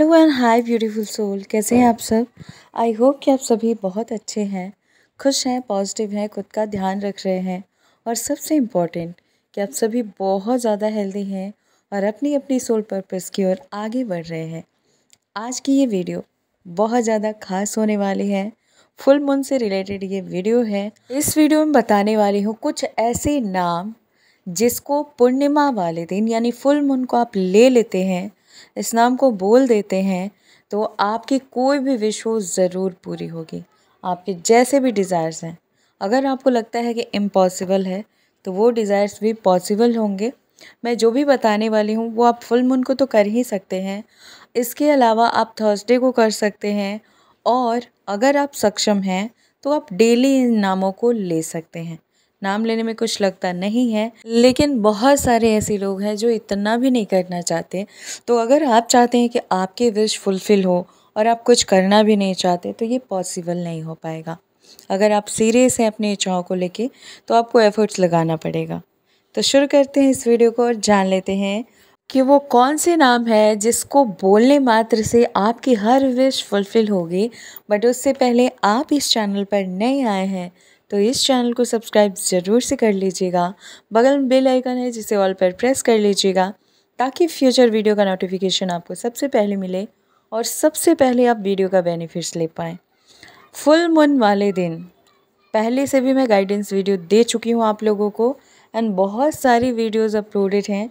hello and hi beautiful soul कैसे हैं आप सब आई होप कि आप सभी बहुत अच्छे हैं खुश हैं पॉजिटिव हैं खुद का ध्यान रख रहे हैं और सबसे इम्पॉर्टेंट कि आप सभी बहुत ज़्यादा हेल्दी हैं और अपनी अपनी सोल पर्पस की ओर आगे बढ़ रहे हैं आज की ये वीडियो बहुत ज़्यादा खास होने वाली है फुल मून से रिलेटेड ये वीडियो है इस वीडियो में बताने वाली हूँ कुछ ऐसे नाम जिसको पूर्णिमा वाले दिन यानी फुल मून को आप ले लेते हैं इस्लाम को बोल देते हैं तो आपकी कोई भी विश हो ज़रूर पूरी होगी आपके जैसे भी डिज़ायर्स हैं अगर आपको लगता है कि इम्पॉसिबल है तो वो डिज़ायर्स भी पॉसिबल होंगे मैं जो भी बताने वाली हूँ वो आप फुल मून को तो कर ही सकते हैं इसके अलावा आप थर्सडे को कर सकते हैं और अगर आप सक्षम हैं तो आप डेली इन नामों को ले सकते हैं नाम लेने में कुछ लगता नहीं है लेकिन बहुत सारे ऐसे लोग हैं जो इतना भी नहीं करना चाहते तो अगर आप चाहते हैं कि आपकी विश फुलफ़िल हो और आप कुछ करना भी नहीं चाहते तो ये पॉसिबल नहीं हो पाएगा अगर आप सीरियस हैं अपनी इच्छाओं को लेके तो आपको एफर्ट्स लगाना पड़ेगा तो शुरू करते हैं इस वीडियो को और जान लेते हैं कि वो कौन से नाम है जिसको बोलने मात्र से आपकी हर विश फुलफ़िल होगी बट उससे पहले आप इस चैनल पर नए आए हैं तो इस चैनल को सब्सक्राइब ज़रूर से कर लीजिएगा बगल में बेल आइकन है जिसे ऑल पर प्रेस कर लीजिएगा ताकि फ्यूचर वीडियो का नोटिफिकेशन आपको सबसे पहले मिले और सबसे पहले आप वीडियो का बेनिफिट्स ले पाएँ फुल मून वाले दिन पहले से भी मैं गाइडेंस वीडियो दे चुकी हूँ आप लोगों को एंड बहुत सारी वीडियोज़ अपलोडेड हैं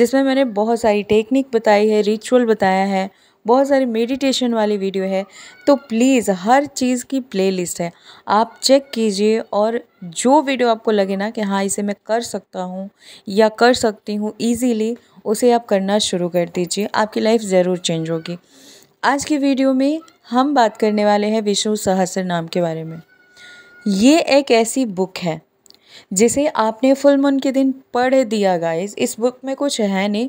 जिसमें मैंने बहुत सारी टेक्निक बताई है रिचुअल बताया है बहुत सारी मेडिटेशन वाली वीडियो है तो प्लीज़ हर चीज़ की प्लेलिस्ट है आप चेक कीजिए और जो वीडियो आपको लगे ना कि हाँ इसे मैं कर सकता हूँ या कर सकती हूँ ईजीली उसे आप करना शुरू कर दीजिए आपकी लाइफ ज़रूर चेंज होगी आज की वीडियो में हम बात करने वाले हैं विष्णु सहस्र नाम के बारे में ये एक ऐसी बुक है जिसे आपने फुल मून के दिन पढ़ दिया गाइस इस बुक में कुछ है नहीं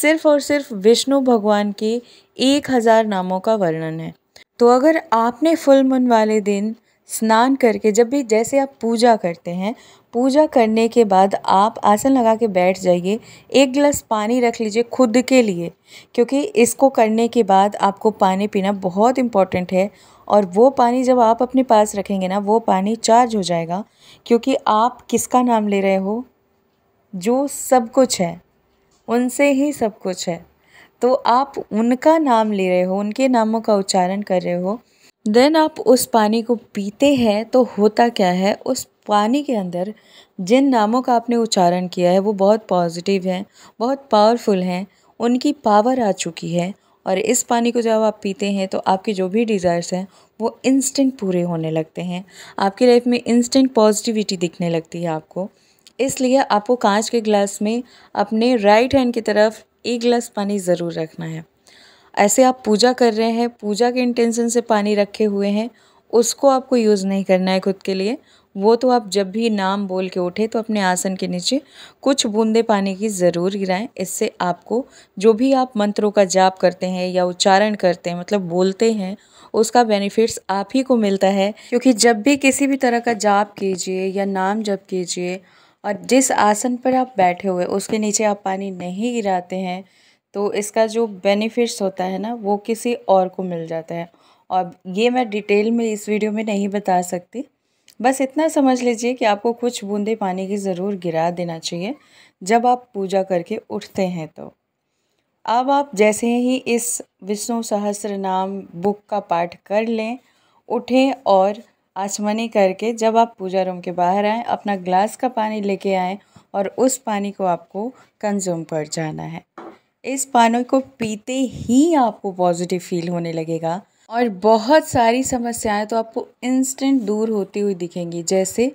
सिर्फ और सिर्फ विष्णु भगवान के एक हज़ार नामों का वर्णन है तो अगर आपने फुल मून वाले दिन स्नान करके जब भी जैसे आप पूजा करते हैं पूजा करने के बाद आप आसन लगा के बैठ जाइए एक गिलास पानी रख लीजिए खुद के लिए क्योंकि इसको करने के बाद आपको पानी पीना बहुत इम्पॉर्टेंट है और वो पानी जब आप अपने पास रखेंगे ना वो पानी चार्ज हो जाएगा क्योंकि आप किसका नाम ले रहे हो जो सब कुछ है उनसे ही सब कुछ है तो आप उनका नाम ले रहे हो उनके नामों का उच्चारण कर रहे हो देन आप उस पानी को पीते हैं तो होता क्या है उस पानी के अंदर जिन नामों का आपने उच्चारण किया है वो बहुत पॉजिटिव हैं बहुत पावरफुल हैं उनकी पावर आ चुकी है और इस पानी को जब आप पीते हैं तो आपके जो भी डिज़ायर्स हैं वो इंस्टेंट पूरे होने लगते हैं आपकी लाइफ में इंस्टेंट पॉजिटिविटी दिखने लगती है आपको इसलिए आपको कांच के ग्लास में अपने राइट हैंड की तरफ एक गिलास पानी ज़रूर रखना है ऐसे आप पूजा कर रहे हैं पूजा के इंटेंसन से पानी रखे हुए हैं उसको आपको यूज़ नहीं करना है खुद के लिए वो तो आप जब भी नाम बोल के उठे तो अपने आसन के नीचे कुछ बूंदे पानी की ज़रूर गिराएं इससे आपको जो भी आप मंत्रों का जाप करते हैं या उच्चारण करते हैं मतलब बोलते हैं उसका बेनिफिट्स आप ही को मिलता है क्योंकि जब भी किसी भी तरह का जाप कीजिए या नाम जप कीजिए और जिस आसन पर आप बैठे हुए उसके नीचे आप पानी नहीं गिराते हैं तो इसका जो बेनिफिट्स होता है ना वो किसी और को मिल जाता है और ये मैं डिटेल में इस वीडियो में नहीं बता सकती बस इतना समझ लीजिए कि आपको कुछ बूंदे पानी की ज़रूर गिरा देना चाहिए जब आप पूजा करके उठते हैं तो अब आप जैसे ही इस विष्णु सहस्र नाम बुक का पाठ कर लें उठें और आचमनी करके जब आप पूजा रूम के बाहर आएँ अपना ग्लास का पानी लेके आएँ और उस पानी को आपको कंज्यूम कर जाना है इस पानी को पीते ही आपको पॉजिटिव फील होने लगेगा और बहुत सारी समस्याएं तो आपको इंस्टेंट दूर होती हुई दिखेंगी जैसे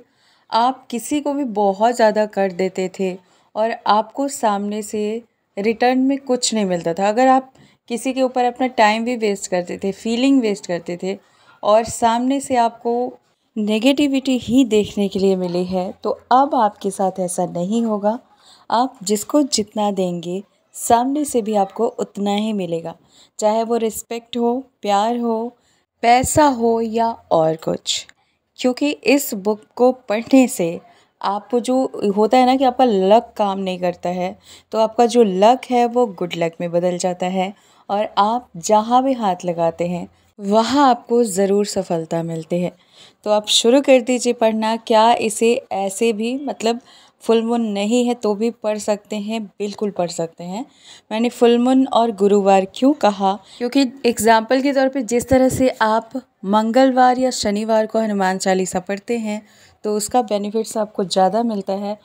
आप किसी को भी बहुत ज़्यादा कर देते थे और आपको सामने से रिटर्न में कुछ नहीं मिलता था अगर आप किसी के ऊपर अपना टाइम भी वेस्ट करते थे फीलिंग वेस्ट करते थे और सामने से आपको नेगेटिविटी ही देखने के लिए मिली है तो अब आपके साथ ऐसा नहीं होगा आप जिसको जितना देंगे सामने से भी आपको उतना ही मिलेगा चाहे वो रिस्पेक्ट हो प्यार हो पैसा हो या और कुछ क्योंकि इस बुक को पढ़ने से आपको जो होता है ना कि आपका लक काम नहीं करता है तो आपका जो लक है वो गुड लक में बदल जाता है और आप जहाँ भी हाथ लगाते हैं वहाँ आपको ज़रूर सफलता मिलती है तो आप शुरू कर दीजिए पढ़ना क्या इसे ऐसे भी मतलब फुल मून नहीं है तो भी पढ़ सकते हैं बिल्कुल पढ़ सकते हैं मैंने फुल मून और गुरुवार क्यों कहा क्योंकि एग्ज़ाम्पल के तौर पे जिस तरह से आप मंगलवार या शनिवार को हनुमान चालीसा पढ़ते हैं तो उसका बेनिफिट्स आपको ज़्यादा मिलता है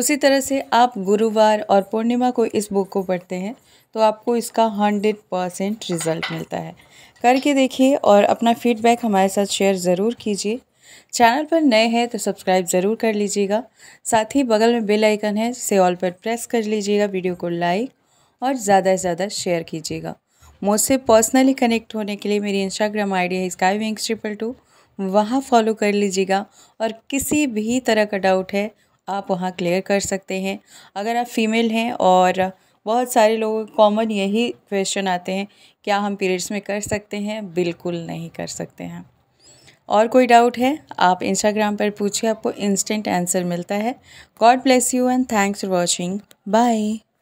उसी तरह से आप गुरुवार और पूर्णिमा को इस बुक को पढ़ते हैं तो आपको इसका हंड्रेड परसेंट रिज़ल्ट मिलता है करके देखिए और अपना फीडबैक हमारे साथ शेयर ज़रूर कीजिए चैनल पर नए हैं तो सब्सक्राइब ज़रूर कर लीजिएगा साथ ही बगल में बेल आइकन है जिसे ऑल पर प्रेस कर लीजिएगा वीडियो को लाइक और ज़्यादा से ज़्यादा शेयर कीजिएगा मुझसे पर्सनली कनेक्ट होने के लिए मेरी इंस्टाग्राम आईडी है स्काई विंग्स ट्रिपल टू वहाँ फॉलो कर लीजिएगा और किसी भी तरह का डाउट है आप वहाँ क्लियर कर सकते हैं अगर आप फीमेल हैं और बहुत सारे लोग कॉमन यही क्वेश्चन आते हैं क्या हम पीरियड्स में कर सकते हैं बिल्कुल नहीं कर सकते हैं और कोई डाउट है आप इंस्टाग्राम पर पूछिए आपको इंस्टेंट आंसर मिलता है God bless you and thanks for watching bye